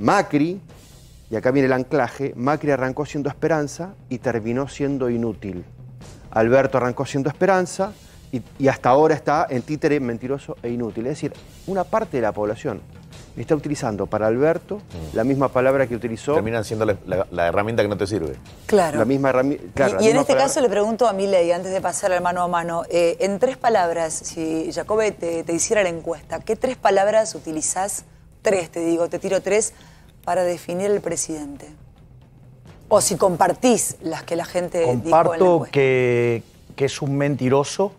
Macri, y acá viene el anclaje, Macri arrancó siendo esperanza y terminó siendo inútil. Alberto arrancó siendo esperanza y, hasta ahora está en títere mentiroso e inútil. Es decir, una parte de la población está utilizando para Alberto mm. la misma palabra que utilizó. Terminan siendo la, herramienta que no te sirve. Claro. La misma herramienta. y, en este caso le pregunto a Miley, antes de pasar al mano a mano, eh, en tres palabras, si Jacobe te, te, hiciera la encuesta, ¿qué tres palabras utilizás? Tres, te digo, te tiro tres para definir el presidente? O si compartís las que la gente Comparto que, que es un mentiroso,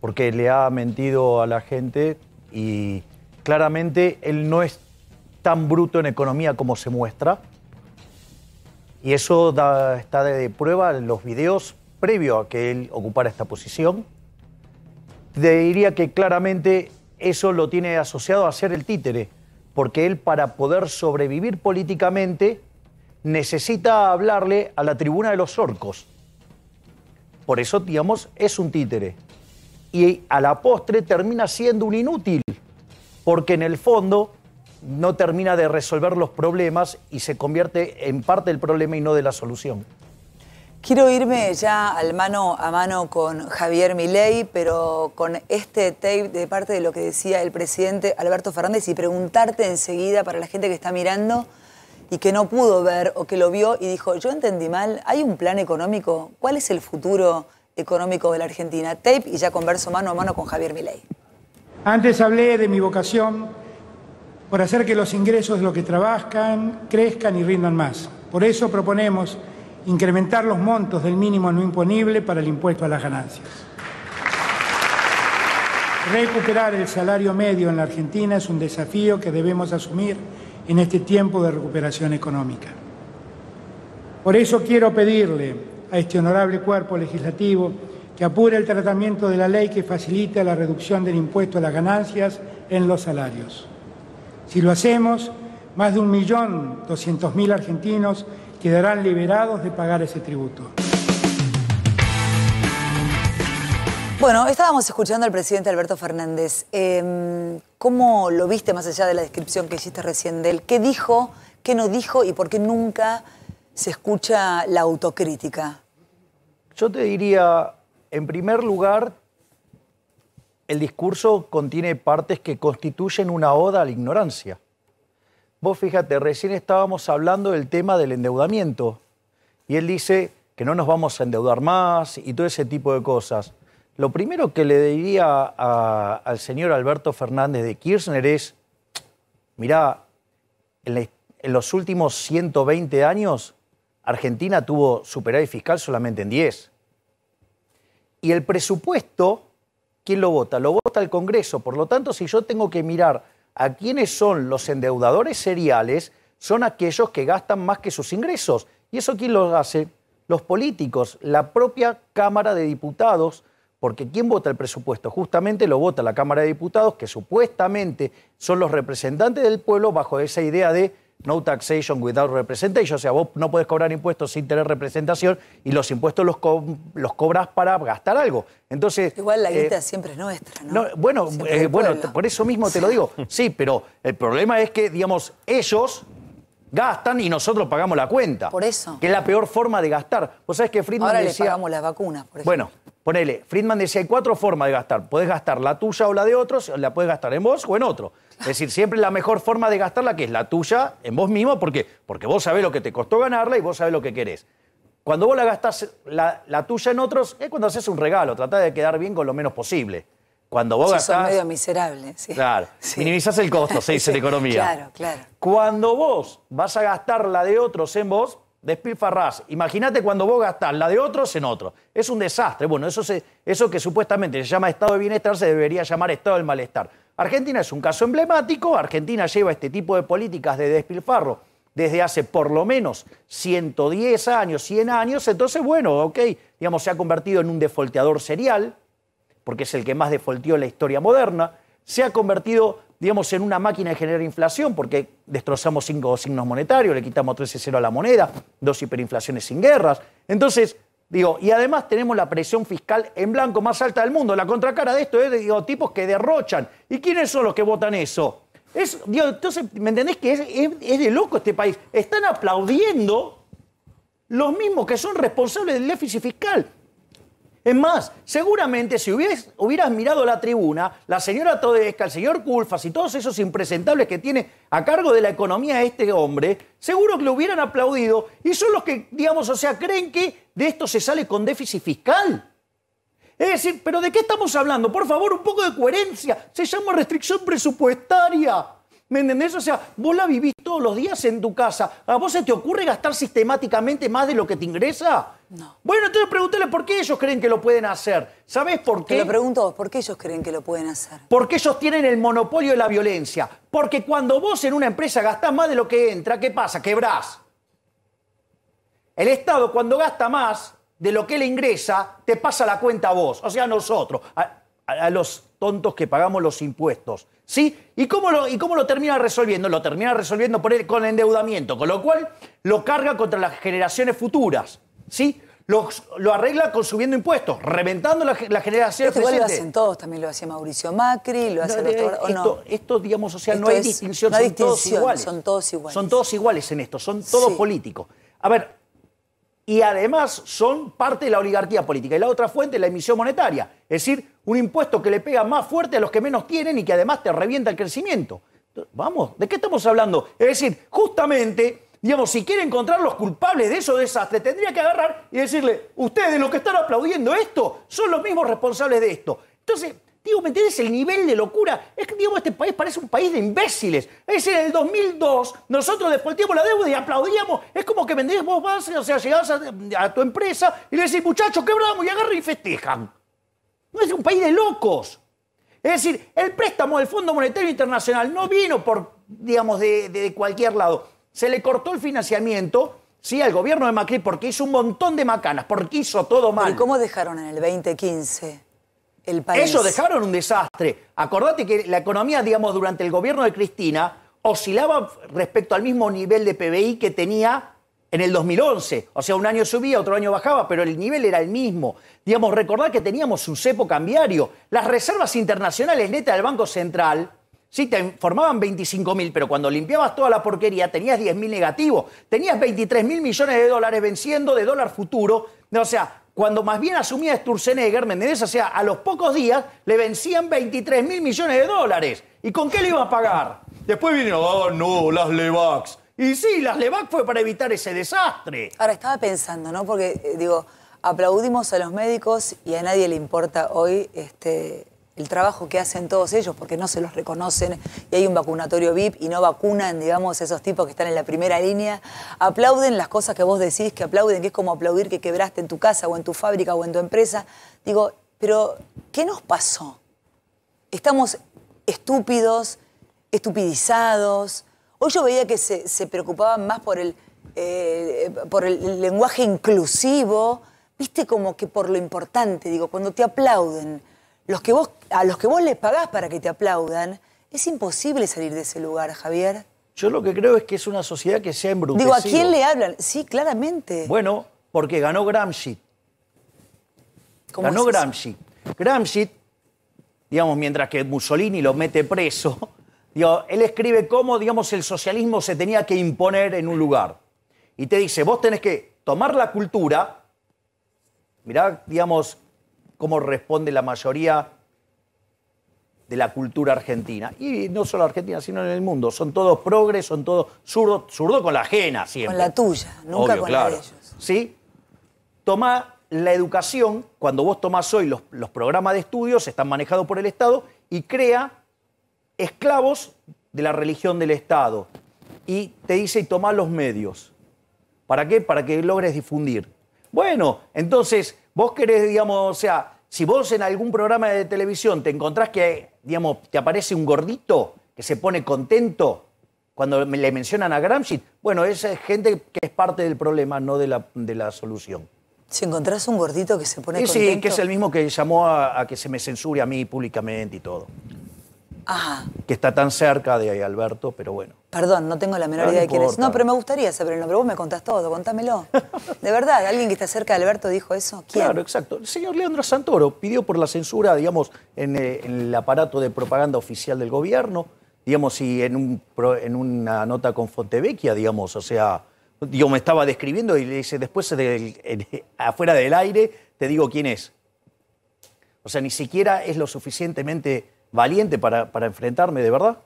porque le ha mentido a la gente y claramente él no es tan bruto en economía como se muestra. Y eso está de prueba en los videos previo a que él ocupara esta posición. Te diría que claramente eso lo tiene asociado a ser el títere porque él para poder sobrevivir políticamente necesita hablarle a la tribuna de los orcos. Por eso, digamos, es un títere. Y a la postre termina siendo un inútil, porque en el fondo no termina de resolver los problemas y se convierte en parte del problema y no de la solución. Quiero irme ya al mano a mano con Javier Milei, pero con este tape de parte de lo que decía el presidente Alberto Fernández y preguntarte enseguida para la gente que está mirando y que no pudo ver o que lo vio y dijo, yo entendí mal, ¿hay un plan económico? ¿Cuál es el futuro económico de la Argentina? Tape y ya converso mano a mano con Javier Milei. Antes hablé de mi vocación por hacer que los ingresos de los que trabajan crezcan y rindan más. Por eso proponemos incrementar los montos del mínimo no imponible para el impuesto a las ganancias. Recuperar el salario medio en la Argentina es un desafío que debemos asumir en este tiempo de recuperación económica. Por eso quiero pedirle a este honorable cuerpo legislativo que apure el tratamiento de la ley que facilita la reducción del impuesto a las ganancias en los salarios. Si lo hacemos, más de 1.200.000 argentinos quedarán liberados de pagar ese tributo. Bueno, estábamos escuchando al presidente Alberto Fernández. Em, ¿Cómo lo viste más allá de la descripción que hiciste recién de él? ¿Qué dijo, qué no dijo y por qué nunca se escucha la autocrítica? Yo te diría, en primer lugar, el discurso contiene partes que constituyen una oda a la ignorancia. Vos fíjate, recién estábamos hablando del tema del endeudamiento. Y él dice que no nos vamos a endeudar más y todo ese tipo de cosas. Lo primero que le diría al señor Alberto Fernández de Kirchner es, mirá, en, en los últimos 120 años Argentina tuvo superávit fiscal solamente en 10. Y el presupuesto, ¿quién lo vota? Lo vota el Congreso. Por lo tanto, si yo tengo que mirar a quienes son los endeudadores seriales son aquellos que gastan más que sus ingresos. ¿Y eso quién lo hace? Los políticos, la propia Cámara de Diputados, porque ¿quién vota el presupuesto? Justamente lo vota la Cámara de Diputados, que supuestamente son los representantes del pueblo bajo esa idea de no taxation without representation, o sea, vos no puedes cobrar impuestos sin tener representación y los impuestos los, los cobras para gastar algo. Entonces, Igual la eh, guita siempre es nuestra, ¿no? bueno, eh, bueno por eso mismo te lo digo. Sí, pero el problema es que, digamos, ellos gastan y nosotros pagamos la cuenta. Por eso. Que es la peor forma de gastar. Vos sabés que Friedman Ahora decía... las vacunas, por ejemplo. Bueno, ponele, Friedman decía, hay cuatro formas de gastar. Puedes gastar la tuya o la de otros, la puedes gastar en vos o en otro. Es decir, siempre la mejor forma de gastarla, que es la tuya, en vos mismo, porque Porque vos sabés lo que te costó ganarla y vos sabés lo que querés. Cuando vos la gastás la, tuya en otros, es cuando haces un regalo, tratás de quedar bien con lo menos posible. Cuando vos medio miserable, sí. Claro. Minimizás el costo, se dice en economía. Claro, claro. Cuando vos vas a gastar la de otros en vos, despilfarras Imagínate cuando vos gastás la de otros en otros. Es un desastre. Bueno, eso, eso que supuestamente se llama estado de bienestar se debería llamar estado del malestar. Argentina es un caso emblemático, Argentina lleva este tipo de políticas de despilfarro desde hace por lo menos 110 años, 100 años, entonces bueno, ok, digamos, se ha convertido en un defolteador serial, porque es el que más defolteó en la historia moderna, se ha convertido, digamos, en una máquina de generar inflación, porque destrozamos cinco signos monetarios, le quitamos 13 0 a la moneda, dos hiperinflaciones sin guerras, entonces Digo, y además tenemos la presión fiscal en blanco más alta del mundo. La contracara de esto es, digo, tipos que derrochan. ¿Y quiénes son los que votan eso? Es, entonces, ¿me entendés que es, es de loco este país? Están aplaudiendo los mismos que son responsables del déficit fiscal. Es más, seguramente si hubieras, hubieras mirado la tribuna, la señora Todesca, el señor Culfas y todos esos impresentables que tiene a cargo de la economía este hombre, seguro que lo hubieran aplaudido y son los que, digamos, o sea, creen que de esto se sale con déficit fiscal. Es decir, ¿pero de qué estamos hablando? Por favor, un poco de coherencia. Se llama restricción presupuestaria. ¿Me entendés? O sea, vos la vivís todos los días en tu casa. ¿A vos se te ocurre gastar sistemáticamente más de lo que te ingresa? Bueno, entonces pregúntale por qué ellos creen que lo pueden hacer. ¿Sabés por qué? Te lo pregunto ¿por qué ellos creen que lo pueden hacer? Porque ellos tienen el monopolio de la violencia. Porque cuando vos en una empresa gastás más de lo que entra, ¿qué pasa? Quebrás. El Estado cuando gasta más de lo que le ingresa, te pasa la cuenta a vos, o sea, a nosotros, a, los tontos que pagamos los impuestos. ¿Sí? ¿Y cómo lo, y cómo lo termina resolviendo? Lo termina resolviendo el, con endeudamiento, con lo cual lo carga contra las generaciones futuras. ¿sí? lo arregla con subiendo impuestos, reventando la, la generación Esto igual lo hacen todos, también lo hacía Mauricio Macri, lo hacen esto, digamos, social no hay distinción, son todos iguales. Son todos iguales. Son todos iguales en esto, son todos políticos. A ver, y además son parte de la oligarquía política. Y la otra fuente es la emisión monetaria, es decir, un impuesto que le pega más fuerte a los que menos tienen y que además te revienta el crecimiento. Vamos, ¿de qué estamos hablando? Es decir, justamente Digamos, si quiere encontrar los culpables de esos desastres, tendría que agarrar y decirle, ustedes los que están aplaudiendo esto son los mismos responsables de esto. Entonces, digo, ¿me entiendes el nivel de locura? Es que, digamos, este país parece un país de imbéciles. Es decir, en el 2002 nosotros despotíamos la deuda y aplaudíamos. Es como que vendés vos vas, o sea, llegás a, tu empresa y le decís, muchachos, quebramos y agarra y festejan. No es un país de locos. Es decir, el préstamo del Fondo Monetario Internacional no vino por, digamos, de, de cualquier lado se le cortó el financiamiento, sí, al gobierno de Macri porque hizo un montón de macanas, porque hizo todo mal. ¿Y cómo dejaron en el 2015 el país? Eso dejaron un desastre. Acordate que la economía, digamos, durante el gobierno de Cristina oscilaba respecto al mismo nivel de PBI que tenía en el 2011. O sea, un año subía, otro año bajaba, pero el nivel era el mismo. Digamos, recordar que teníamos un cepo cambiario. Las reservas internacionales netas del Banco Central Sí, te formaban 25.000, pero cuando limpiabas toda la porquería tenías 10.000 negativos, tenías 23 mil millones de dólares venciendo de dólar futuro. O sea, cuando más bien asumía Sturzenegger, ¿me entendés? O sea, a los pocos días le vencían 23 mil millones de dólares. ¿Y con qué le iba a pagar? Después viene, ah, no, las Levax. Y sí, las Levax fue para evitar ese desastre. Ahora, estaba pensando, ¿no? Porque, eh, digo, aplaudimos a los médicos y a nadie le importa hoy este, el trabajo que hacen todos ellos, porque no se los reconocen, y hay un vacunatorio VIP y no vacunan, digamos, esos tipos que están en la primera línea, aplauden las cosas que vos decís, que aplauden, que es como aplaudir que quebraste en tu casa o en tu fábrica o en tu empresa. Digo, pero ¿qué nos pasó? Estamos estúpidos, estupidizados. Hoy yo veía que se, preocupaban más por el, eh, por el lenguaje inclusivo, viste como que por lo importante, digo, cuando te aplauden a los que vos les pagás para que te aplaudan, es imposible salir de ese lugar, Javier. Yo lo que creo es que es una sociedad que se ha Digo, ¿a quién le hablan? Sí, claramente. Bueno, porque ganó Gramsci. ganó Gramsci. Gramsci, digamos, mientras que Mussolini lo mete preso, digo, él escribe cómo, digamos, el socialismo se tenía que imponer en un lugar. Y te dice, vos tenés que tomar la cultura, mirá, digamos, cómo responde la mayoría de la cultura argentina. Y no solo argentina, sino en el mundo. Son todos progres, son todos zurdos, zurdo con la ajena siempre. Con la tuya, nunca con la de ellos. ¿Sí? Tomá la educación, cuando vos tomás hoy los, los programas de estudios, están manejados por el Estado, y crea esclavos de la religión del Estado. Y te dice, y tomá los medios. ¿Para qué? Para que logres difundir. Bueno, entonces Vos querés, digamos, o sea, si vos en algún programa de televisión te encontrás que, digamos, te aparece un gordito que se pone contento cuando le mencionan a Gramsci, bueno, esa es gente que es parte del problema, no de la, solución. Si encontrás un gordito que se pone contento... Sí, que es el mismo que llamó a que se me censure a mí públicamente y todo que está tan cerca de Alberto, pero bueno. Perdón, no tengo la menor idea de quién es. No, pero me gustaría saberlo, pero Vos me contás todo, contámelo. ¿De verdad? ¿Alguien que está cerca de Alberto dijo eso? Claro, exacto. El señor Leandro Santoro pidió por la censura, digamos, en eh, el aparato de propaganda oficial del gobierno, digamos, y en, una nota con Fontevecchia, digamos, o sea, yo me estaba describiendo y le dice, después afuera del aire te digo quién es. O sea, ni siquiera es lo suficientemente valiente para, enfrentarme, de verdad.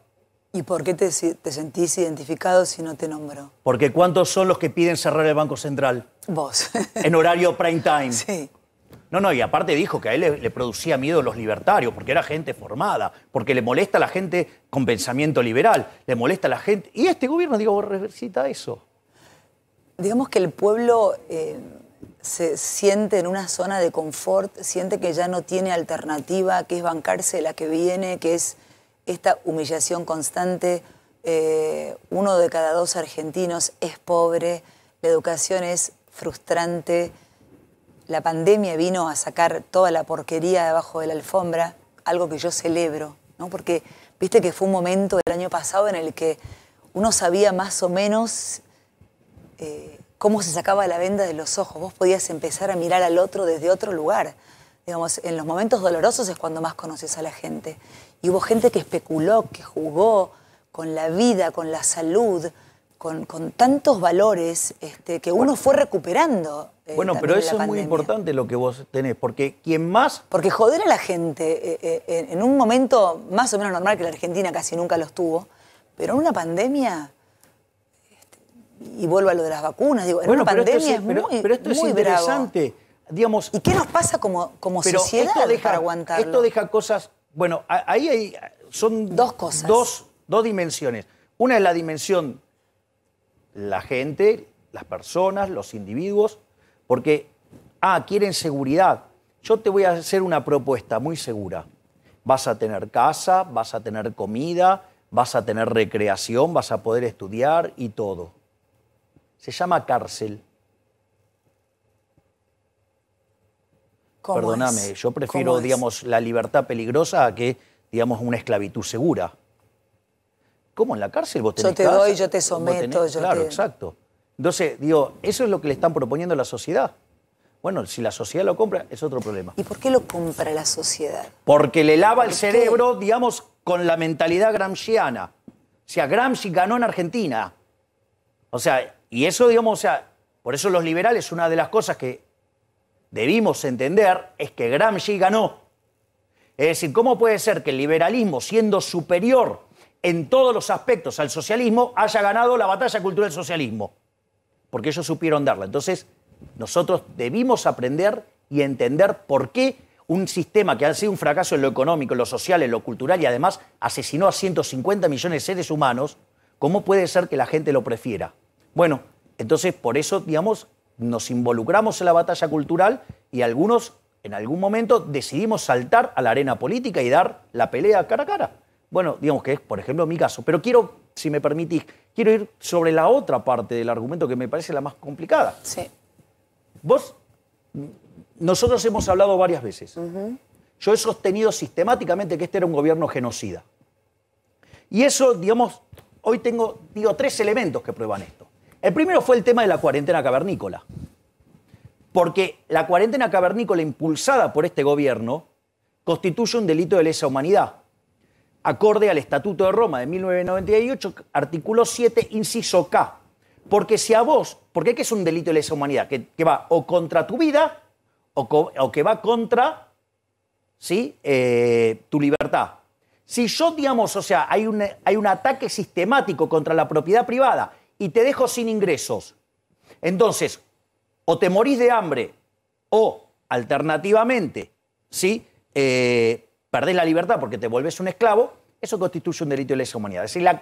¿Y por qué te, sentís identificado si no te nombró? Porque ¿cuántos son los que piden cerrar el Banco Central? Vos. en horario prime time. Sí. No, no, y aparte dijo que a él le, producía miedo los libertarios, porque era gente formada, porque le molesta a la gente con pensamiento liberal, le molesta a la gente. Y este gobierno, digo, recita eso. Digamos que el pueblo eh, se siente en una zona de confort, siente que ya no tiene alternativa, que es bancarse la que viene, que es esta humillación constante. Eh, uno de cada dos argentinos es pobre, la educación es frustrante, la pandemia vino a sacar toda la porquería debajo de la alfombra, algo que yo celebro, ¿no? porque viste que fue un momento del año pasado en el que uno sabía más o menos... Eh, cómo se sacaba la venda de los ojos. Vos podías empezar a mirar al otro desde otro lugar. Digamos, en los momentos dolorosos es cuando más conoces a la gente. Y hubo gente que especuló, que jugó con la vida, con la salud, con, tantos valores este, que uno fue recuperando. Eh, bueno, pero eso es muy importante lo que vos tenés, porque quien más... Porque joder a la gente eh, eh, en un momento más o menos normal, que la Argentina casi nunca los tuvo, pero en una pandemia y vuelvo a lo de las vacunas. Digo, en bueno, pandemia es, muy, pero esto es interesante. Digamos, ¿Y qué nos pasa como, como sociedad esto deja, para aguantarlo? Esto deja cosas. Bueno, ahí hay, son dos cosas. Dos, dos dimensiones. Una es la dimensión la gente, las personas, los individuos, porque, ah, quieren seguridad. Yo te voy a hacer una propuesta muy segura. Vas a tener casa, vas a tener comida, vas a tener recreación, vas a poder estudiar y todo se llama cárcel. Perdóname, yo prefiero, digamos, la libertad peligrosa a que, digamos, una esclavitud segura. ¿Cómo en la cárcel vos tenés Yo te doy, yo te someto, Claro, exacto. Entonces, digo, eso es lo que le están proponiendo a la sociedad. Bueno, si la sociedad lo compra, es otro problema. ¿Y por qué lo compra la sociedad? Porque le lava el cerebro, digamos, con la mentalidad gramsciana. O sea, Gramsci ganó en Argentina. O sea, y eso, digamos, o sea, por eso los liberales, una de las cosas que debimos entender es que Gramsci ganó. Es decir, ¿cómo puede ser que el liberalismo, siendo superior en todos los aspectos al socialismo, haya ganado la batalla cultural del socialismo? Porque ellos supieron darla. Entonces, nosotros debimos aprender y entender por qué un sistema que ha sido un fracaso en lo económico, en lo social, en lo cultural y además asesinó a 150 millones de seres humanos, ¿cómo puede ser que la gente lo prefiera? Bueno, entonces por eso, digamos, nos involucramos en la batalla cultural y algunos en algún momento decidimos saltar a la arena política y dar la pelea cara a cara. Bueno, digamos que es, por ejemplo, mi caso. Pero quiero, si me permitís, quiero ir sobre la otra parte del argumento que me parece la más complicada. Sí. Vos, nosotros hemos hablado varias veces. Yo he sostenido sistemáticamente que este era un gobierno genocida. Y eso, digamos, hoy tengo, digo, tres elementos que prueban esto. El primero fue el tema de la cuarentena cavernícola. Porque la cuarentena cavernícola impulsada por este gobierno constituye un delito de lesa humanidad, acorde al Estatuto de Roma de 1998, artículo 7, inciso K. Porque si a vos, porque qué es un delito de lesa humanidad, que, va o contra tu vida o, que va contra ¿sí? Eh, tu libertad. Si yo, digamos, o sea, hay un, hay un ataque sistemático contra la propiedad privada y te dejo sin ingresos. Entonces, o te morís de hambre o, alternativamente, ¿sí? Eh, perdés la libertad porque te volvés un esclavo, eso constituye un delito de lesa humanidad. Es decir, la,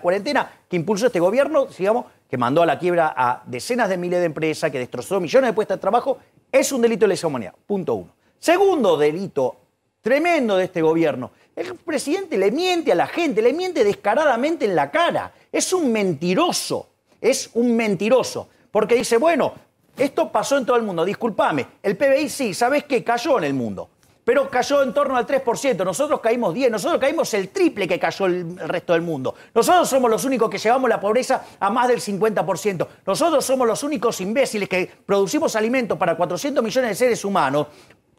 cuarentena que impulsó este gobierno, digamos, que mandó a la quiebra a decenas de miles de empresas, que destrozó millones de puestas de trabajo, es un delito de lesa humanidad. Punto uno. Segundo delito tremendo de este gobierno, el presidente le miente a la gente, le miente descaradamente en la cara. Es un mentiroso, es un mentiroso. Porque dice, bueno, esto pasó en todo el mundo, discúlpame. El PBI sí, ¿sabes qué? Cayó en el mundo. Pero cayó en torno al 3%, nosotros caímos 10, nosotros caímos el triple que cayó el resto del mundo. Nosotros somos los únicos que llevamos la pobreza a más del 50%. Nosotros somos los únicos imbéciles que producimos alimentos para 400 millones de seres humanos,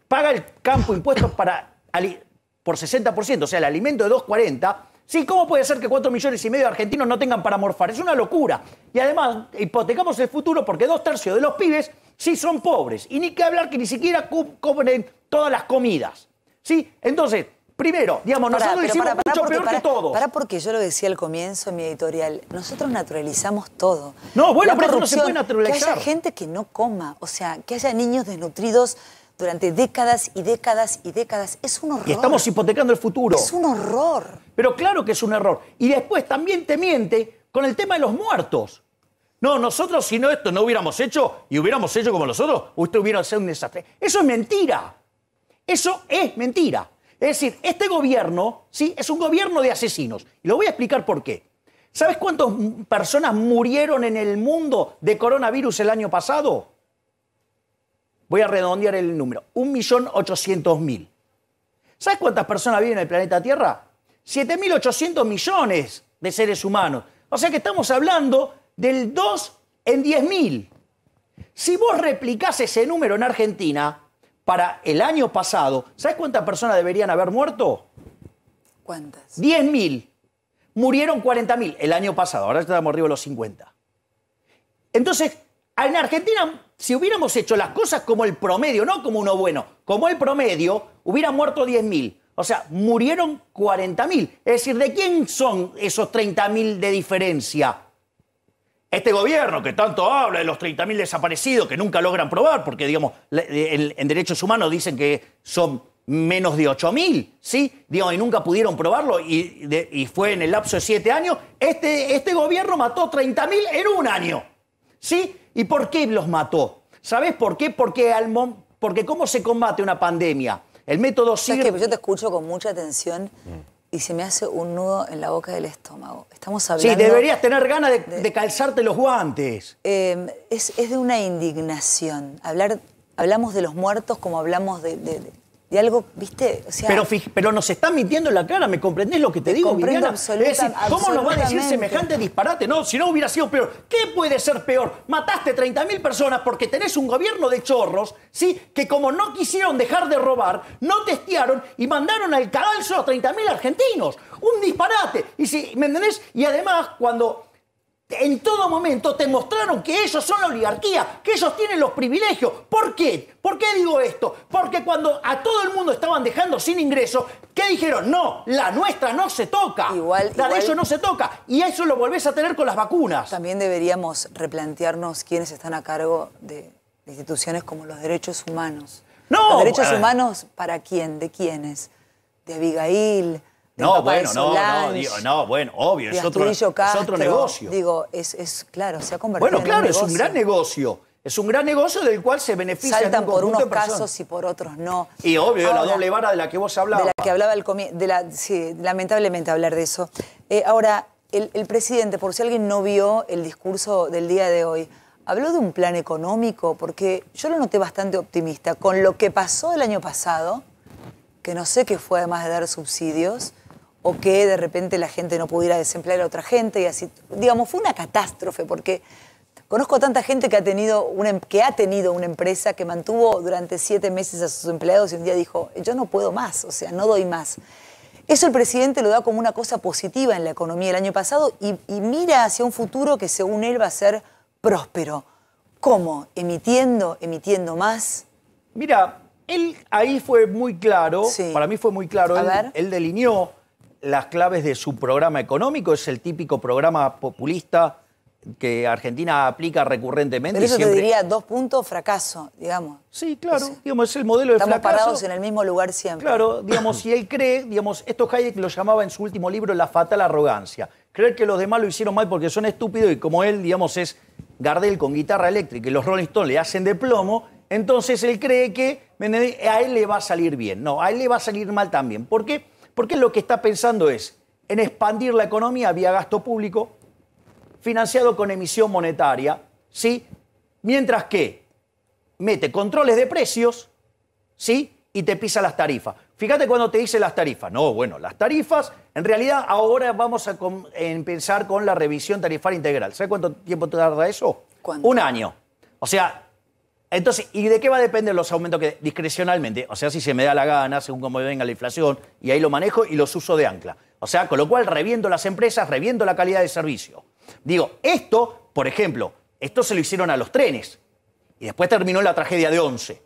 paga el campo impuestos para por 60%, o sea, el alimento de 2,40, sí, ¿cómo puede ser que 4 millones y medio de argentinos no tengan para morfar? Es una locura. Y además, hipotecamos el futuro porque dos tercios de los pibes sí son pobres. Y ni que hablar que ni siquiera cobren todas las comidas. ¿Sí? Entonces, primero, digamos, nosotros hicimos mucho peor que todos. Para porque yo lo decía al comienzo en mi editorial, nosotros naturalizamos todo. No, bueno, pero eso no se puede naturalizar. Que haya gente que no coma, o sea, que haya niños desnutridos durante décadas y décadas y décadas. Es un horror. Y estamos hipotecando el futuro. Es un horror. Pero claro que es un error. Y después también te miente con el tema de los muertos. No, nosotros si no esto no hubiéramos hecho y hubiéramos hecho como nosotros, usted hubiera sido un desastre. Eso es mentira. Eso es mentira. Es decir, este gobierno, sí, es un gobierno de asesinos. Y lo voy a explicar por qué. ¿Sabes cuántas personas murieron en el mundo de coronavirus el año pasado? voy a redondear el número, 1.800.000. ¿Sabes cuántas personas viven en el planeta Tierra? 7.800 millones de seres humanos. O sea que estamos hablando del 2 en 10.000. Si vos replicás ese número en Argentina para el año pasado, ¿sabes cuántas personas deberían haber muerto? ¿Cuántas? 10.000. Murieron 40.000 el año pasado, ahora estamos arriba de los 50. Entonces, en Argentina, si hubiéramos hecho las cosas como el promedio, no como uno bueno, como el promedio, hubieran muerto 10.000. O sea, murieron 40.000. Es decir, ¿de quién son esos 30.000 de diferencia? Este gobierno que tanto habla de los 30.000 desaparecidos que nunca logran probar, porque, digamos, eh, en derechos humanos dicen que son menos de 8.000, ¿sí? y nunca pudieron probarlo y, fue en el lapso de 7 años. Este, este gobierno mató 30.000 en un año, ¿sí? ¿Y por qué los mató? ¿Sabes por qué? Porque, al porque cómo se combate una pandemia. El método sigue... Es que yo te escucho con mucha atención y se me hace un nudo en la boca del estómago. Estamos hablando... Sí, deberías tener ganas de, calzarte los guantes. Em, es, de una indignación. Hablar, hablamos de los muertos como hablamos de de algo, ¿viste? O sea, pero, pero nos están mintiendo en la cara, ¿me comprendés lo que te, digo, Viviana? Absoluta, es ¿Cómo nos va a decir semejante disparate? No, si no hubiera sido peor. ¿Qué puede ser peor? Mataste 30.000 personas porque tenés un gobierno de chorros, ¿sí? Que como no quisieron dejar de robar, no testearon y mandaron al solo a 30.000 argentinos. Un disparate. Y si, ¿me entendés? Y además, cuando en todo momento te mostraron que ellos son la oligarquía, que ellos tienen los privilegios. ¿Por qué? ¿Por qué digo esto? Porque cuando a todo el mundo estaban dejando sin ingreso, ¿qué dijeron? No, la nuestra no se toca. Igual, la de ellos no se toca. Y eso lo volvés a tener con las vacunas. También deberíamos replantearnos quiénes están a cargo de instituciones como los derechos humanos. No. Los derechos eh. humanos para quién, de quiénes, de Abigail, no, bueno, no, no, no, bueno, obvio, es otro, es otro, negocio. Digo, es, claro, se ha convertido claro, en un es un gran negocio. Es un gran negocio del cual se benefician Saltan por unos casos y por otros no. Y obvio, la doble vara de la que vos hablabas. De la que hablaba el comienzo. lamentablemente hablar de eso. Eh, ahora, el, el, presidente, por si alguien no vio el discurso del día de hoy, habló de un plan económico, porque yo lo noté bastante optimista. Con lo que pasó el año pasado, que no sé qué fue además de dar subsidios, o que de repente la gente no pudiera desemplear a otra gente y así. Digamos, fue una catástrofe porque conozco a tanta gente que ha tenido una, em, que ha tenido una empresa que mantuvo durante siete meses a sus empleados y un día dijo, yo no puedo más, o sea, no doy más. Eso el presidente lo da como una cosa positiva en la economía el año pasado y, mira hacia un futuro que según él va a ser próspero. ¿Cómo? ¿Emitiendo? ¿Emitiendo más? Mira, él ahí fue muy claro, para mí fue muy claro, a él, ver. él delineó las claves de su programa económico? ¿Es el típico programa populista que Argentina aplica recurrentemente? Pero eso te diría dos puntos, fracaso, digamos. Sí, claro. digamos, es el modelo de fracaso. Estamos parados en el mismo lugar siempre. Claro, digamos, y él cree, digamos, esto Hayek lo llamaba en su último libro la fatal arrogancia. Creer que los demás lo hicieron mal porque son estúpidos y como él, digamos, es Gardel con guitarra eléctrica y los Rolling Stones le hacen de plomo, entonces él cree que a él le va a salir bien. No, a él le va a salir mal también. ¿Por qué? Porque lo que está pensando es en expandir la economía vía gasto público financiado con emisión monetaria, ¿sí? Mientras que mete controles de precios, ¿sí? Y te pisa las tarifas. Fíjate cuando te dice las tarifas. No, bueno, las tarifas, en realidad ahora vamos a empezar con la revisión tarifaria integral. ¿Sabes cuánto tiempo tarda eso? ¿Cuánto? Un año. O sea, entonces, ¿y de qué va a depender los aumentos que discrecionalmente? O sea, si se me da la gana, según como venga la inflación, y ahí lo manejo y los uso de ancla. O sea, con lo cual reviendo las empresas, reviendo la calidad de servicio. Digo, esto, por ejemplo, esto se lo hicieron a los trenes y después terminó la tragedia de 11.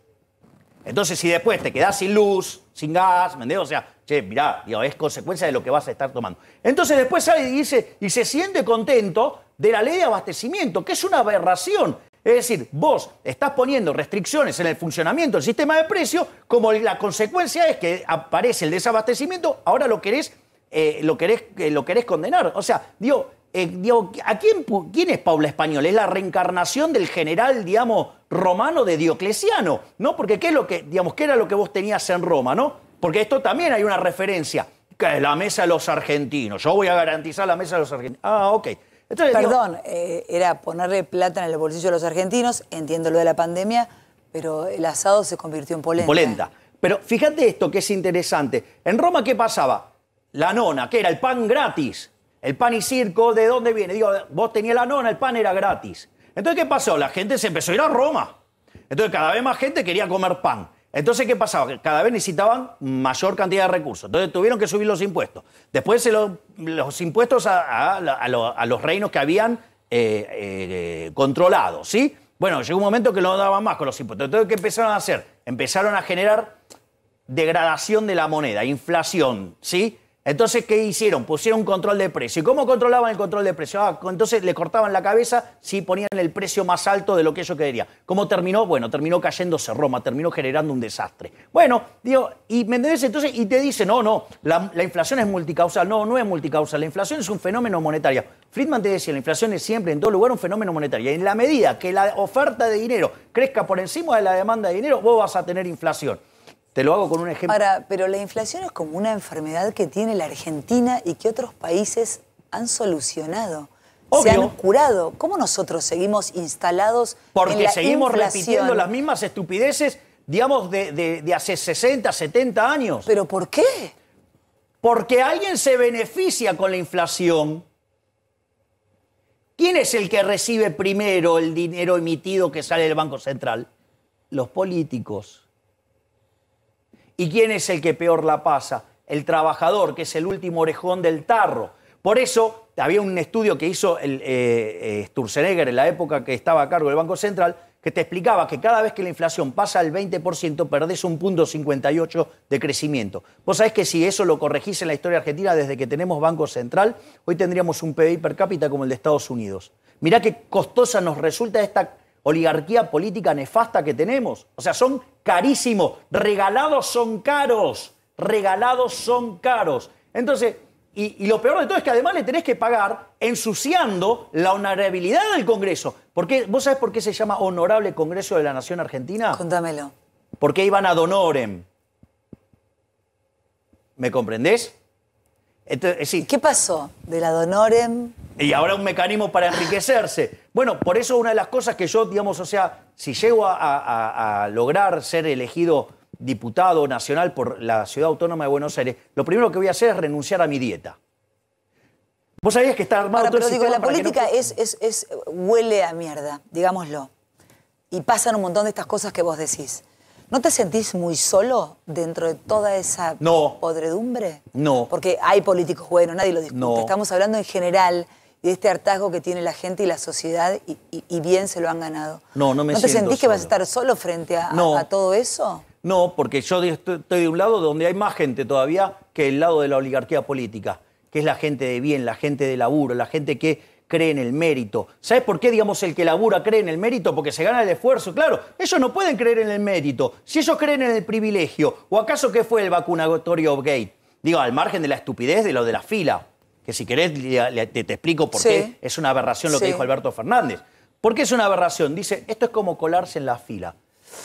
Entonces, si después te quedás sin luz, sin gas, ¿me O sea, che, mirá, digo, es consecuencia de lo que vas a estar tomando. Entonces después sale y dice, y se siente contento de la ley de abastecimiento, que es una aberración. Es decir, vos estás poniendo restricciones en el funcionamiento del sistema de precios, como la consecuencia es que aparece el desabastecimiento, ahora lo querés, eh, lo querés, eh, lo querés condenar. O sea, eh, ¿a quién, es Paula Español? Es la reencarnación del general, digamos, romano de Diocleciano, ¿no? Porque qué es lo que, digamos, qué era lo que vos tenías en Roma, ¿no? Porque esto también hay una referencia, que la mesa de los argentinos. Yo voy a garantizar la mesa de los argentinos. Ah, ok. Perdón, eh, era ponerle plata en el bolsillo a los argentinos, entiendo lo de la pandemia, pero el asado se convirtió en polenta. Polenta. ¿eh? Pero fíjate esto que es interesante. En Roma, ¿qué pasaba? La nona, que era el pan gratis. El pan y circo, ¿de dónde viene? Digo, vos tenías la nona, el pan era gratis. Entonces, ¿qué pasó? La gente se empezó a ir a Roma. Entonces, cada vez más gente quería comer pan. Entonces, ¿qué pasaba? Que cada vez necesitaban mayor cantidad de recursos. Entonces tuvieron que subir los impuestos. Después los impuestos a, los reinos que habían eh, eh, controlado, ¿sí? Bueno, llegó un momento que no daban más con los impuestos. Entonces, ¿qué empezaron a hacer? Empezaron a generar degradación de la moneda, inflación, ¿sí? Entonces, ¿qué hicieron? Pusieron control de precio. ¿Y cómo controlaban el control de precio? Ah, entonces le cortaban la cabeza si ponían el precio más alto de lo que ellos querían. ¿Cómo terminó? Bueno, terminó cayéndose Roma, terminó generando un desastre. Bueno, digo, y me entonces, y te dice, no, no, la, la, inflación es multicausal. No, no es multicausal. La inflación es un fenómeno monetario. Friedman te decía, la inflación es siempre, en todo lugar, un fenómeno monetario. Y en la medida que la oferta de dinero crezca por encima de la demanda de dinero, vos vas a tener inflación. Te lo hago con un ejemplo. pero la inflación es como una enfermedad que tiene la Argentina y que otros países han solucionado. Se han curado. ¿Cómo nosotros seguimos instalados Porque en seguimos repitiendo las mismas estupideces, digamos, de hace 60, 70 años. ¿Pero por qué? Porque alguien se beneficia con la inflación. ¿Quién es el que recibe primero el dinero emitido que sale del Banco Central? Los políticos. ¿Y quién es el que peor la pasa? El trabajador, que es el último orejón del tarro. Por eso había un estudio que hizo el, eh, eh, Sturzenegger en la época que estaba a cargo del Banco Central, que te explicaba que cada vez que la inflación pasa al 20%, perdés un punto 58 de crecimiento. Vos sabés que si eso lo corregís en la historia argentina desde que tenemos Banco Central, hoy tendríamos un PIB per cápita como el de Estados Unidos. Mirá qué costosa nos resulta esta oligarquía política nefasta que tenemos. O sea, son carísimos, regalados son caros, regalados son caros. Entonces, y, lo peor de todo es que además le tenés que pagar ensuciando la honorabilidad del Congreso. ¿Vos sabés por qué se llama Honorable Congreso de la Nación Argentina? Contámelo. Porque iban a donoren, ¿Me comprendés? ¿Qué pasó de la Donorem? Y ahora un mecanismo para enriquecerse. Bueno, por eso una de las cosas que yo, digamos, o sea, si llego a, lograr ser elegido diputado nacional por la Ciudad Autónoma de Buenos Aires, lo primero que voy a hacer es renunciar a mi dieta. Vos sabías que está armado todo el digo, la política es, es, huele a mierda, digámoslo. Y pasan un montón de estas cosas que vos decís. ¿No te sentís muy solo dentro de toda esa podredumbre? No. Porque hay políticos buenos, nadie lo discute. Estamos hablando en general de este hartazgo que tiene la gente y la sociedad y, bien se lo han ganado. No, no me ¿No te sentís que vas a estar solo frente a, todo eso? No, porque yo estoy de un lado donde hay más gente todavía que el lado de la oligarquía política, que es la gente de bien, la gente de laburo, la gente que cree en el mérito. ¿Sabes por qué, digamos, el que labura cree en el mérito? Porque se gana el esfuerzo, claro. Ellos no pueden creer en el mérito. Si ellos creen en el privilegio, ¿o acaso qué fue el vacunatorio gate? Digo, al margen de la estupidez de lo de la fila, que si querés te, explico por qué es una aberración lo que dijo Alberto Fernández. ¿Por qué es una aberración? Dice, esto es como colarse en la fila.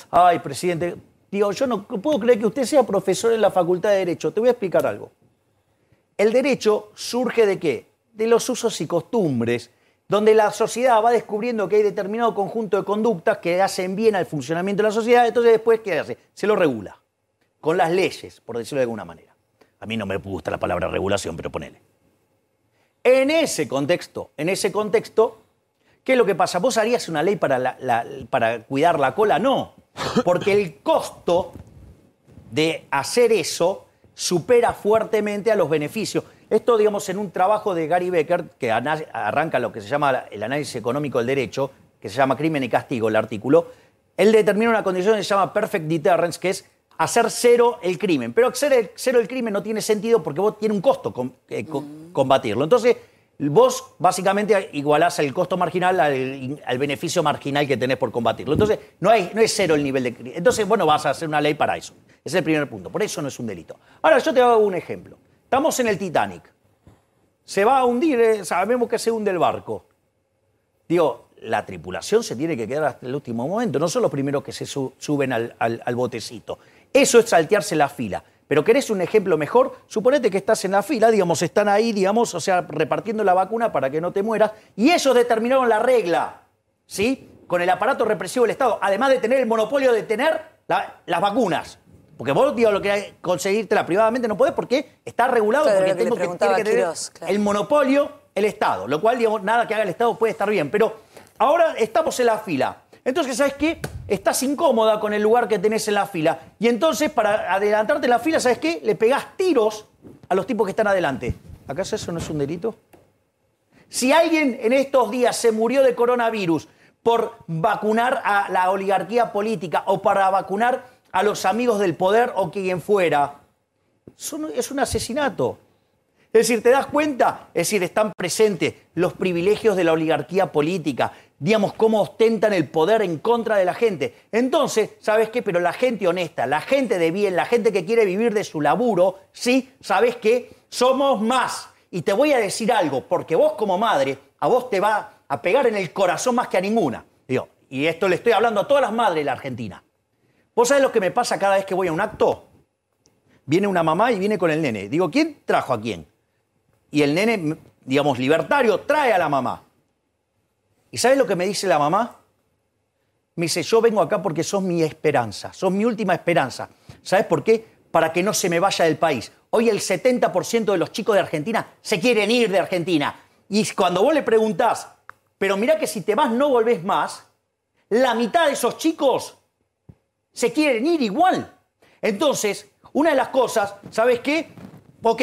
Ay, presidente, digo, yo no puedo creer que usted sea profesor en la Facultad de Derecho. Te voy a explicar algo. El derecho surge de qué? de los usos y costumbres, donde la sociedad va descubriendo que hay determinado conjunto de conductas que hacen bien al funcionamiento de la sociedad, entonces después, ¿qué hace? Se lo regula, con las leyes, por decirlo de alguna manera. A mí no me gusta la palabra regulación, pero ponele. En ese contexto, en ese contexto, ¿qué es lo que pasa? ¿Vos harías una ley para, para cuidar la cola? No, porque el costo de hacer eso supera fuertemente a los beneficios. Esto, digamos, en un trabajo de Gary Becker, que arranca lo que se llama el análisis económico del derecho, que se llama Crimen y Castigo, el artículo, él determina una condición que se llama perfect deterrence, que es hacer cero el crimen. Pero hacer cero el crimen no tiene sentido porque vos tiene un costo eh, mm. combatirlo. Entonces, vos básicamente igualás el costo marginal al, beneficio marginal que tenés por combatirlo. Entonces, no, no es cero el nivel de crimen. Entonces, bueno, vas a hacer una ley para eso. Ese es el primer punto. Por eso no es un delito. Ahora, yo te hago un ejemplo. Estamos en el Titanic. Se va a hundir, eh, sabemos que se hunde el barco. Digo, la tripulación se tiene que quedar hasta el último momento, no son los primeros que se suben al, botecito. Eso es saltearse la fila. Pero querés un ejemplo mejor, suponete que estás en la fila, digamos, están ahí, digamos, o sea, repartiendo la vacuna para que no te mueras, y ellos determinaron la regla, ¿sí? Con el aparato represivo del Estado, además de tener el monopolio de tener las vacunas. Porque vos, digo, lo que la privadamente no podés porque está regulado porque tengo que, tener el monopolio el Estado. Lo cual, digamos, nada que haga el Estado puede estar bien. Pero ahora estamos en la fila. Entonces, ¿sabes qué? Estás incómoda con el lugar que tenés en la fila. Y entonces, para adelantarte en la fila, ¿sabes qué? Le pegás tiros a los tipos que están adelante. ¿Acaso eso no es un delito? Si alguien en estos días se murió de coronavirus por vacunar a la oligarquía política o para vacunar a los amigos del poder o quien fuera, es un asesinato. Es decir, ¿te das cuenta? Es decir, están presentes los privilegios de la oligarquía política, digamos, cómo ostentan el poder en contra de la gente. Entonces, ¿sabes qué? Pero la gente honesta, la gente de bien, la gente que quiere vivir de su laburo, sí, ¿sabes qué? Somos más. Y te voy a decir algo, porque vos como madre, a vos te va a pegar en el corazón más que a ninguna. Y esto le estoy hablando a todas las madres de la Argentina. ¿Vos sabés lo que me pasa cada vez que voy a un acto? Viene una mamá y viene con el nene. Digo, ¿quién trajo a quién? Y el nene, digamos, libertario, trae a la mamá. ¿Y sabes lo que me dice la mamá? Me dice, yo vengo acá porque sos mi esperanza, sos mi última esperanza. ¿Sabes por qué? Para que no se me vaya del país. Hoy el 70% de los chicos de Argentina se quieren ir de Argentina. Y cuando vos le preguntás, pero mira que si te vas no volvés más, la mitad de esos chicos se quieren ir igual. Entonces, una de las cosas, ¿sabes qué? Ok,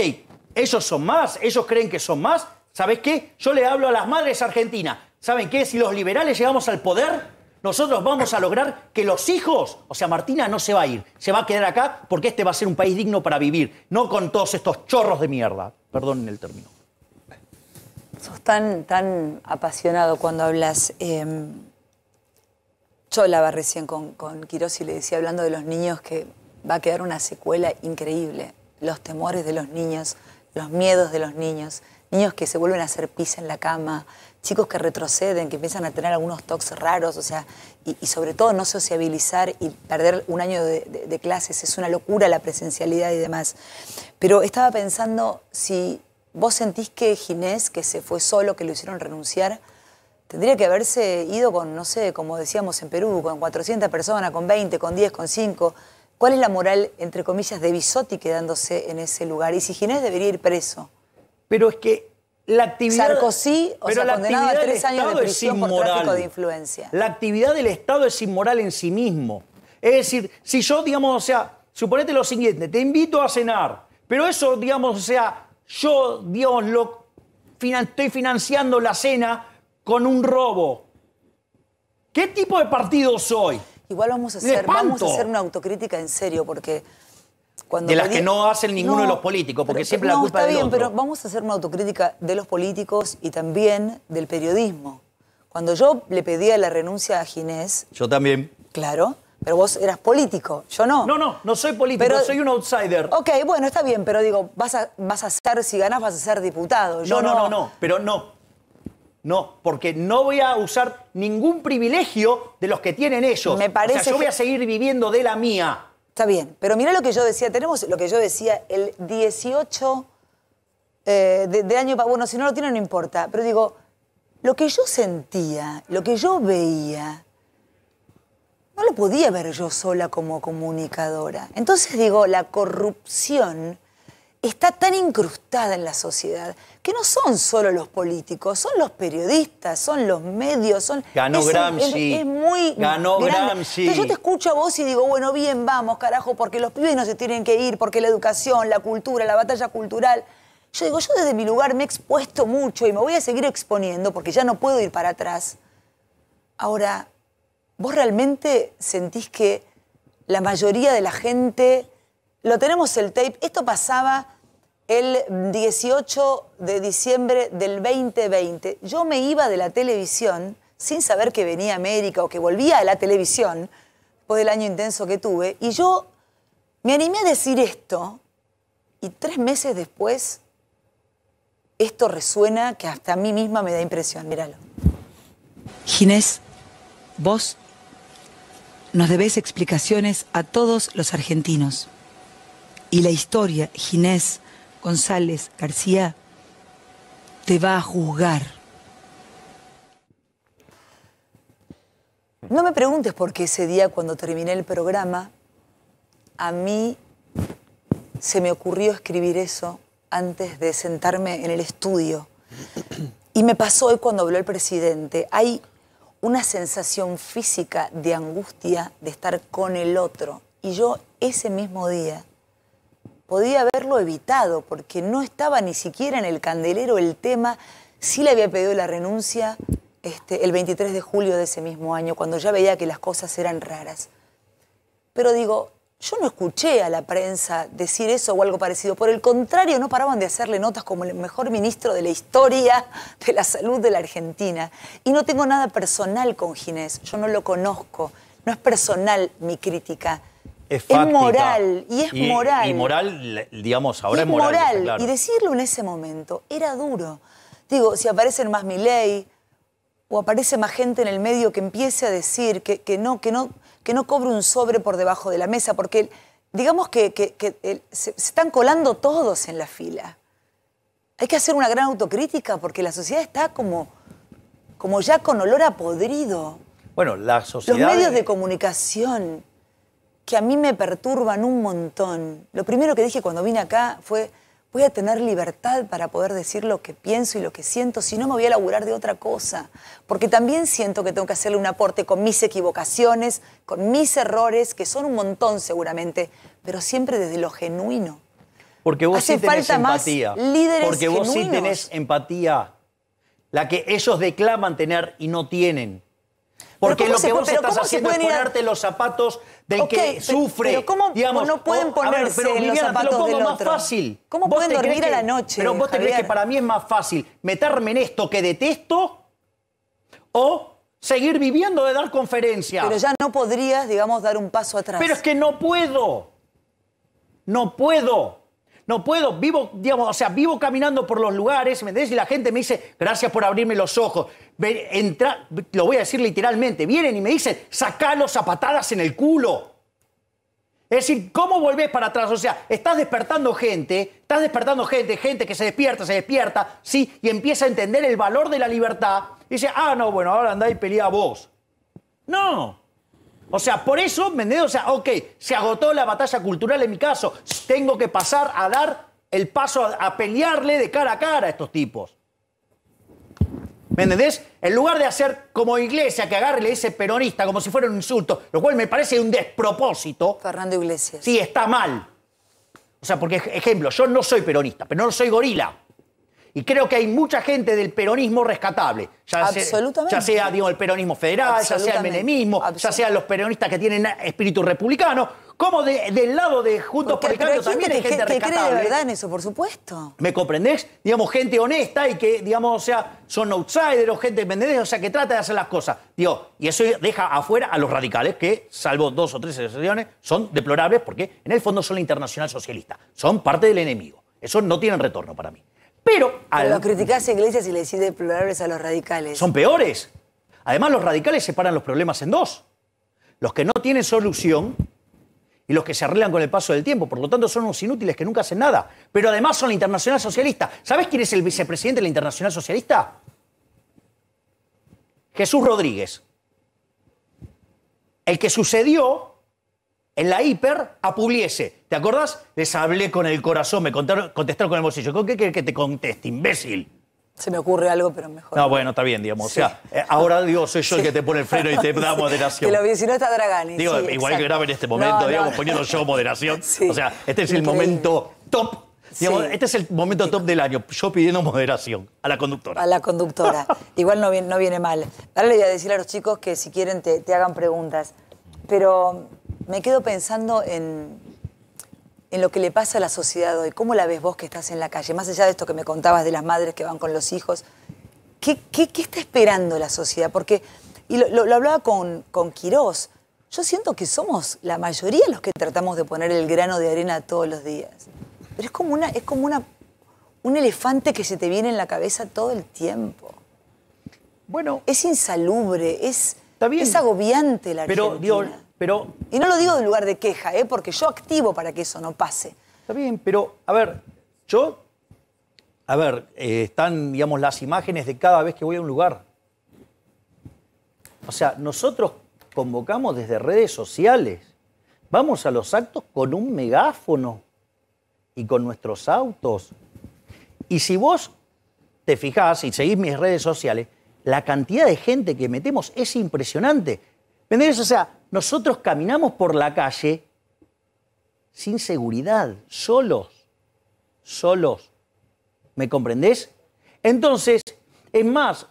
ellos son más, ellos creen que son más. ¿Sabes qué? Yo le hablo a las madres argentinas. ¿Saben qué? Si los liberales llegamos al poder, nosotros vamos a lograr que los hijos, o sea, Martina no se va a ir, se va a quedar acá porque este va a ser un país digno para vivir, no con todos estos chorros de mierda. Perdón el término. Sos tan, tan apasionado cuando hablas. Em, hablaba recién con, con y le decía, hablando de los niños, que va a quedar una secuela increíble. Los temores de los niños, los miedos de los niños, niños que se vuelven a hacer pis en la cama, chicos que retroceden, que empiezan a tener algunos toques raros, o sea, y, sobre todo no sociabilizar y perder un año de, de, clases, es una locura la presencialidad y demás. Pero estaba pensando si vos sentís que Ginés, que se fue solo, que lo hicieron renunciar, Tendría que haberse ido con, no sé, como decíamos en Perú, con 400 personas, con 20, con 10, con 5. ¿Cuál es la moral, entre comillas, de Bisotti quedándose en ese lugar? Y si Ginés debería ir preso. Pero es que la actividad. Sarkozy, o sea, condenado a tres años de prisión por tráfico de influencia. La actividad del Estado es inmoral en sí mismo. Es decir, si yo, digamos, o sea, suponete lo siguiente, te invito a cenar, pero eso, digamos, o sea, yo, Dios, lo, estoy financiando la cena con un robo. ¿Qué tipo de partido soy? Igual vamos a hacer, vamos a hacer una autocrítica en serio, porque cuando. De las que no hacen ninguno de los políticos, porque siempre la culpa está bien, pero vamos a hacer una autocrítica de los políticos y también del periodismo. Cuando yo le pedía la renuncia a Ginés. Yo también. Claro. Pero vos eras político, yo no. No, no, no soy político, soy un outsider. Ok, bueno, está bien, pero digo, vas a, vas a ser, si ganas vas a ser diputado. no, no, no, no pero no. No, porque no voy a usar ningún privilegio de los que tienen ellos. Me parece o yo voy a seguir viviendo de la mía. Está bien, pero mira lo que yo decía, tenemos lo que yo decía el 18 eh, de, de, año, bueno, si no lo tienen no importa, pero digo, lo que yo sentía, lo que yo veía, no lo podía ver yo sola como comunicadora. Entonces digo, la corrupción está tan incrustada en la sociedad que no son solo los políticos, son los periodistas, son los medios, son... Ganó es, Gramsci. Es, muy... Ganó Gramsci. yo te escucho a vos y digo, bueno, bien, vamos, carajo, porque los pibes no se tienen que ir, porque la educación, la cultura, la batalla cultural... Yo digo, yo desde mi lugar me he expuesto mucho y me voy a seguir exponiendo porque ya no puedo ir para atrás. Ahora, ¿vos realmente sentís que la mayoría de la gente lo tenemos el tape. Esto pasaba el 18 de diciembre del 2020. Yo me iba de la televisión sin saber que venía a América o que volvía a la televisión después del año intenso que tuve. Y yo me animé a decir esto y tres meses después esto resuena que hasta a mí misma me da impresión. Míralo. Ginés, vos nos debés explicaciones a todos los argentinos y la historia, Ginés González García, te va a juzgar. No me preguntes por qué ese día cuando terminé el programa, a mí se me ocurrió escribir eso antes de sentarme en el estudio. Y me pasó hoy cuando habló el presidente. Hay una sensación física de angustia de estar con el otro. Y yo ese mismo día podía haberlo evitado, porque no estaba ni siquiera en el candelero el tema, sí le había pedido la renuncia este, el 23 de julio de ese mismo año, cuando ya veía que las cosas eran raras. Pero digo, yo no escuché a la prensa decir eso o algo parecido. Por el contrario, no paraban de hacerle notas como el mejor ministro de la historia de la salud de la Argentina. Y no tengo nada personal con Ginés, yo no lo conozco. No es personal mi crítica es, moral, y es moral. Y moral, digamos, ahora es, es moral. Y decirlo en ese momento era duro. Digo, si aparecen más ley, o aparece más gente en el medio que empiece a decir que, no, que, no, que no cobre un sobre por debajo de la mesa, porque digamos que, se, están colando todos en la fila. Hay que hacer una gran autocrítica porque la sociedad está como, como ya con olor a podrido. Bueno, la sociedad... Los medios de comunicación que a mí me perturban un montón. Lo primero que dije cuando vine acá fue, voy a tener libertad para poder decir lo que pienso y lo que siento, si no me voy a laburar de otra cosa, porque también siento que tengo que hacerle un aporte con mis equivocaciones, con mis errores, que son un montón seguramente, pero siempre desde lo genuino. Porque vos Hace tenés falta empatía. Más líderes porque vos sí tenés empatía, la que ellos declaman tener y no tienen. Porque lo que vos estás haciendo es ponerte los zapatos del que sufre. Pero ¿cómo no pueden ponerse los zapatos más fácil. ¿Cómo pueden dormir a la noche? Pero vos te crees que para mí es más fácil meterme en esto que detesto o seguir viviendo de dar conferencias. Pero ya no podrías, digamos, dar un paso atrás. Pero es que no puedo. No puedo no puedo, vivo, digamos, o sea, vivo caminando por los lugares, ¿me entiendes? Y la gente me dice, gracias por abrirme los ojos. entra, lo voy a decir literalmente, vienen y me dicen, sacalos los patadas en el culo. Es decir, ¿cómo volvés para atrás? O sea, estás despertando gente, estás despertando gente, gente que se despierta, se despierta, ¿sí? Y empieza a entender el valor de la libertad. Y dice, ah, no, bueno, ahora andá y pelea vos. No, o sea, por eso, ¿me entiendes? O sea, ok, se agotó la batalla cultural en mi caso. Tengo que pasar a dar el paso a, pelearle de cara a cara a estos tipos. ¿Me En lugar de hacer como Iglesia, que agarre ese peronista, como si fuera un insulto, lo cual me parece un despropósito. Fernando Iglesias. Sí, está mal. O sea, porque, ejemplo, yo no soy peronista, pero no soy gorila. Y creo que hay mucha gente del peronismo rescatable. Ya Absolutamente. Sea, ya sea el peronismo federal, ya sea el menemismo, ya sea los peronistas que tienen espíritu republicano, como del lado de Juntos por el Cambio también hay gente que verdad en eso, por supuesto. ¿Me comprendés? Digamos, gente honesta y que, digamos, sea, son outsiders o gente, ¿me O sea, que trata de hacer las cosas. y eso deja afuera a los radicales, que, salvo dos o tres excepciones, son deplorables porque en el fondo son la internacional socialista. Son parte del enemigo. Eso no tienen retorno para mí. Pero. Al... los criticas a Iglesias y le decís deplorables a los radicales. Son peores. Además, los radicales separan los problemas en dos: los que no tienen solución y los que se arreglan con el paso del tiempo. Por lo tanto, son unos inútiles que nunca hacen nada. Pero además son la Internacional Socialista. ¿Sabes quién es el vicepresidente de la Internacional Socialista? Jesús Rodríguez. El que sucedió en la hiper a ¿Te acordás? Les hablé con el corazón, me contestaron con el bolsillo. ¿Con qué querés que te conteste, imbécil? Se me ocurre algo, pero mejor. No, bueno, está bien, digamos. O sea, eh, ahora Dios, soy yo el que te pone el freno y te da moderación. Que lo vi, si no está Dragani. Digo, igual que grave en este momento, digamos, poniendo yo moderación. O sea, este es el momento top. este es el momento top del año. Yo pidiendo moderación a la conductora. A la conductora. igual no viene, mal. Ahora le a decir a los chicos que si quieren te, te hagan preguntas. Pero me quedo pensando en, en lo que le pasa a la sociedad hoy. ¿Cómo la ves vos que estás en la calle? Más allá de esto que me contabas de las madres que van con los hijos, ¿qué, qué, está esperando la sociedad? Porque, y lo, hablaba con, con Quirós, yo siento que somos la mayoría los que tratamos de poner el grano de arena todos los días. Pero es como, una, es como una, un elefante que se te viene en la cabeza todo el tiempo. Bueno. Es insalubre, es, es agobiante la Argentina. Pero, y no lo digo de lugar de queja, ¿eh? porque yo activo para que eso no pase. Está bien, pero a ver, yo... A ver, eh, están, digamos, las imágenes de cada vez que voy a un lugar. O sea, nosotros convocamos desde redes sociales. Vamos a los actos con un megáfono y con nuestros autos. Y si vos te fijás y seguís mis redes sociales, la cantidad de gente que metemos es impresionante. ¿Me entiendes? O sea, nosotros caminamos por la calle sin seguridad, solos, solos. ¿Me comprendés? Entonces, es más,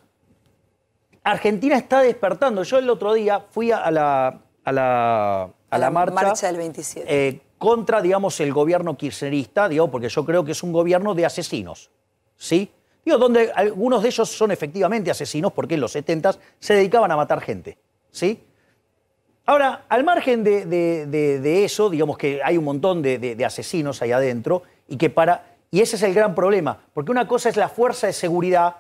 Argentina está despertando. Yo el otro día fui a la, a la, marcha, del 27. Eh, contra, digamos, el gobierno kirchnerista, digo, porque yo creo que es un gobierno de asesinos, ¿sí? Digo, donde algunos de ellos son efectivamente asesinos porque en los 70 se dedicaban a matar gente, ¿sí? Ahora, al margen de, eso, digamos que hay un montón de, asesinos ahí adentro y que para. Y ese es el gran problema, porque una cosa es la fuerza de seguridad,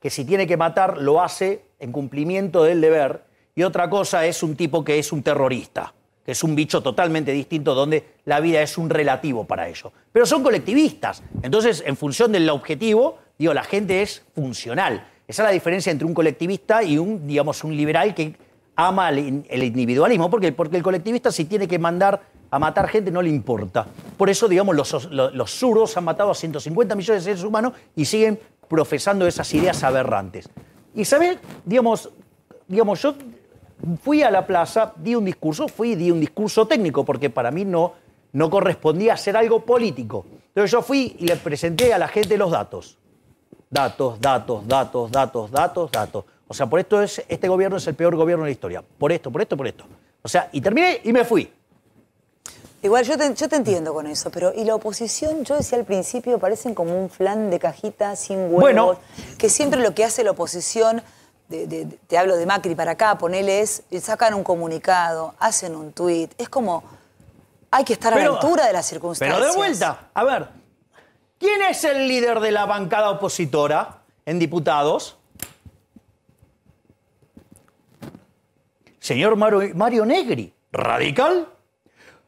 que si tiene que matar lo hace en cumplimiento del deber, y otra cosa es un tipo que es un terrorista, que es un bicho totalmente distinto donde la vida es un relativo para ellos. Pero son colectivistas, entonces en función del objetivo, digo, la gente es funcional. Esa es la diferencia entre un colectivista y un, digamos, un liberal que ama el, individualismo. Porque el colectivista si tiene que mandar a matar gente no le importa. Por eso, digamos, los, los, han matado a 150 millones de seres humanos y siguen profesando esas ideas aberrantes. Y, Digamos, digamos, yo fui a la plaza, di un discurso, fui y di un discurso técnico, porque para mí no, no correspondía hacer algo político. Entonces yo fui y le presenté a la gente los datos. Datos, datos, datos, datos, datos, datos. O sea, por esto es, este gobierno es el peor gobierno de la historia. Por esto, por esto, por esto. O sea, y terminé y me fui. Igual yo te, yo te entiendo con eso, pero y la oposición, yo decía al principio, parecen como un flan de cajita sin huevos, bueno, que siempre lo que hace la oposición, te hablo de Macri para acá, ponele es, sacan un comunicado, hacen un tuit, es como, hay que estar a la altura de las circunstancias. Pero de vuelta, a ver, ¿quién es el líder de la bancada opositora en diputados? señor Mario, Negri, radical.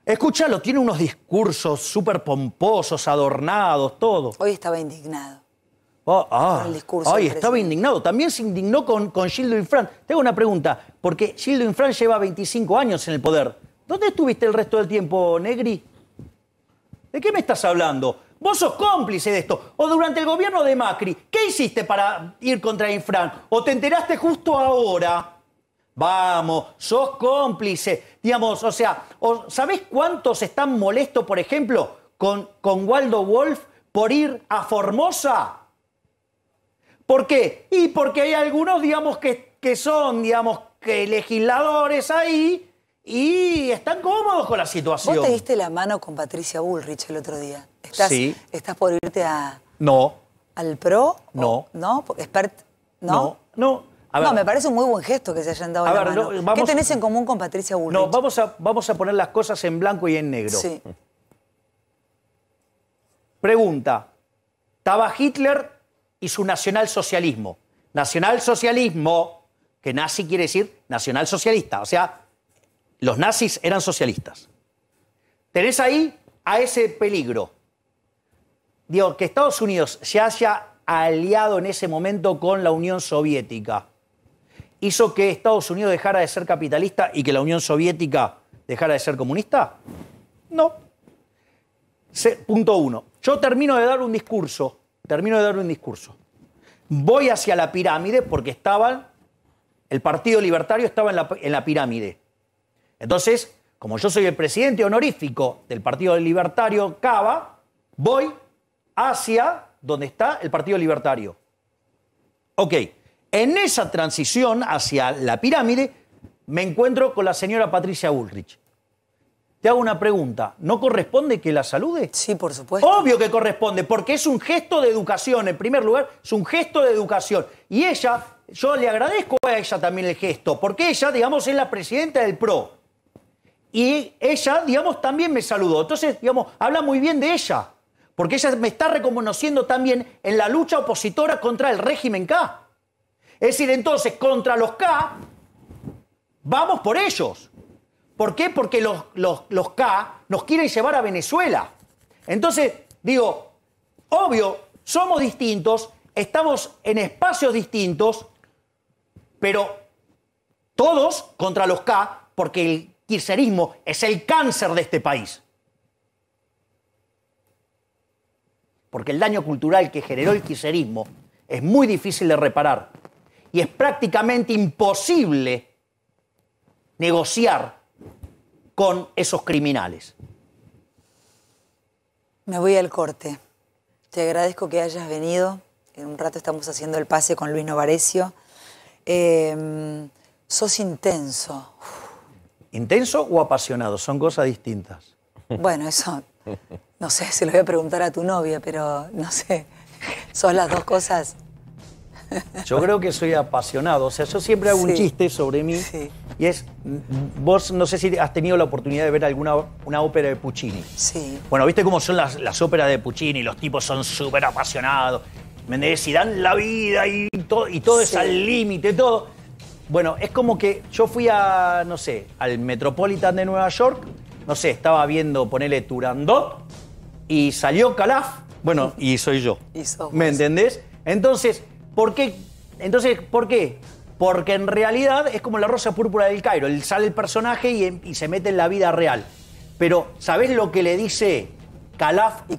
Escúchalo, tiene unos discursos súper pomposos, adornados, todo. Hoy estaba indignado. Oh, ah, hoy ah, el ay, estaba indignado. También se indignó con, con Gildo Infran. Tengo una pregunta, porque Gildo Infran lleva 25 años en el poder. ¿Dónde estuviste el resto del tiempo, Negri? ¿De qué me estás hablando? Vos sos cómplice de esto. O durante el gobierno de Macri, ¿qué hiciste para ir contra Infran? ¿O te enteraste justo ahora? Vamos, sos cómplice. Digamos, o sea, ¿sabés cuántos están molestos, por ejemplo, con, con Waldo Wolf por ir a Formosa? ¿Por qué? Y porque hay algunos, digamos, que, que son, digamos, que legisladores ahí y están cómodos con la situación. Vos te diste la mano con Patricia Bullrich el otro día. ¿Estás, sí. ¿Estás por irte a. No. ¿Al PRO? No. ¿No? expert. ¿No? No, no no, me parece un muy buen gesto que se hayan dado la ¿Qué tenés en común con Patricia Bullrich? No, vamos a, vamos a poner las cosas en blanco y en negro. Sí. Pregunta. Estaba Hitler y su nacionalsocialismo. Nacionalsocialismo, que nazi quiere decir nacionalsocialista. O sea, los nazis eran socialistas. Tenés ahí a ese peligro. Digo, que Estados Unidos se haya aliado en ese momento con la Unión Soviética hizo que Estados Unidos dejara de ser capitalista y que la Unión Soviética dejara de ser comunista? No. punto uno. Yo termino de dar un discurso, termino de dar un discurso. Voy hacia la pirámide porque estaba el Partido Libertario estaba en la, pirámide. Entonces, como yo soy el presidente honorífico del Partido Libertario Cava, voy hacia donde está el Partido Libertario. Ok. En esa transición hacia la pirámide, me encuentro con la señora Patricia Ulrich. Te hago una pregunta, ¿no corresponde que la salude? Sí, por supuesto. Obvio que corresponde, porque es un gesto de educación, en primer lugar, es un gesto de educación. Y ella, yo le agradezco a ella también el gesto, porque ella, digamos, es la presidenta del PRO. Y ella, digamos, también me saludó. Entonces, digamos, habla muy bien de ella, porque ella me está reconociendo también en la lucha opositora contra el régimen K. Es decir, entonces, contra los K, vamos por ellos. ¿Por qué? Porque los, los, K nos quieren llevar a Venezuela. Entonces, digo, obvio, somos distintos, estamos en espacios distintos, pero todos contra los K, porque el kirchnerismo es el cáncer de este país. Porque el daño cultural que generó el kirchnerismo es muy difícil de reparar y es prácticamente imposible negociar con esos criminales. Me voy al corte. Te agradezco que hayas venido. En un rato estamos haciendo el pase con Luis Novarecio. Em, sos intenso. ¿Intenso o apasionado? Son cosas distintas. Bueno, eso, no sé, se lo voy a preguntar a tu novia, pero no sé, son las dos cosas. Yo creo que soy apasionado. O sea, yo siempre hago un chiste sobre mí. Y es, vos no sé si has tenido la oportunidad de ver alguna una ópera de Puccini. Sí. Bueno, viste cómo son las, óperas de Puccini, los tipos son súper apasionados. ¿Me entendés? Y dan la vida y todo, y todo es al límite, todo. Bueno, es como que yo fui a, no sé, al Metropolitan de Nueva York, no sé, estaba viendo, ponele Turandot, y salió Calaf, bueno, y soy yo. ¿Me entendés? Entonces, ¿Por qué? Entonces, ¿por qué? Porque en realidad es como la rosa púrpura del Cairo. Él sale el personaje y, em, se mete en la vida real. Pero, ¿sabés lo que le dice Calaf a Que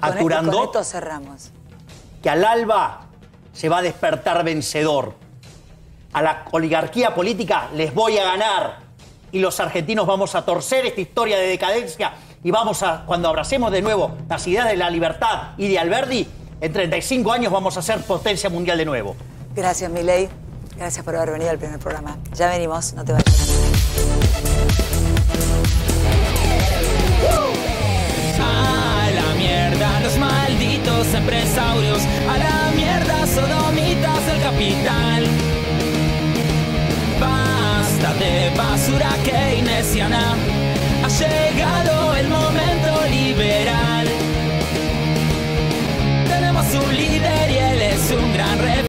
al alba se va a despertar vencedor. A la oligarquía política les voy a ganar. Y los argentinos vamos a torcer esta historia de decadencia y vamos a, cuando abracemos de nuevo las ideas de la libertad y de Alberdi, en 35 años vamos a ser potencia mundial de nuevo. Gracias, Miley. Gracias por haber venido al primer programa. Ya venimos, no te vayas. A la mierda, los malditos empresarios. A la mierda, sodomitas del capital. Basta de basura keynesiana. Ha llegado el momento liberal. Su líder y él es un gran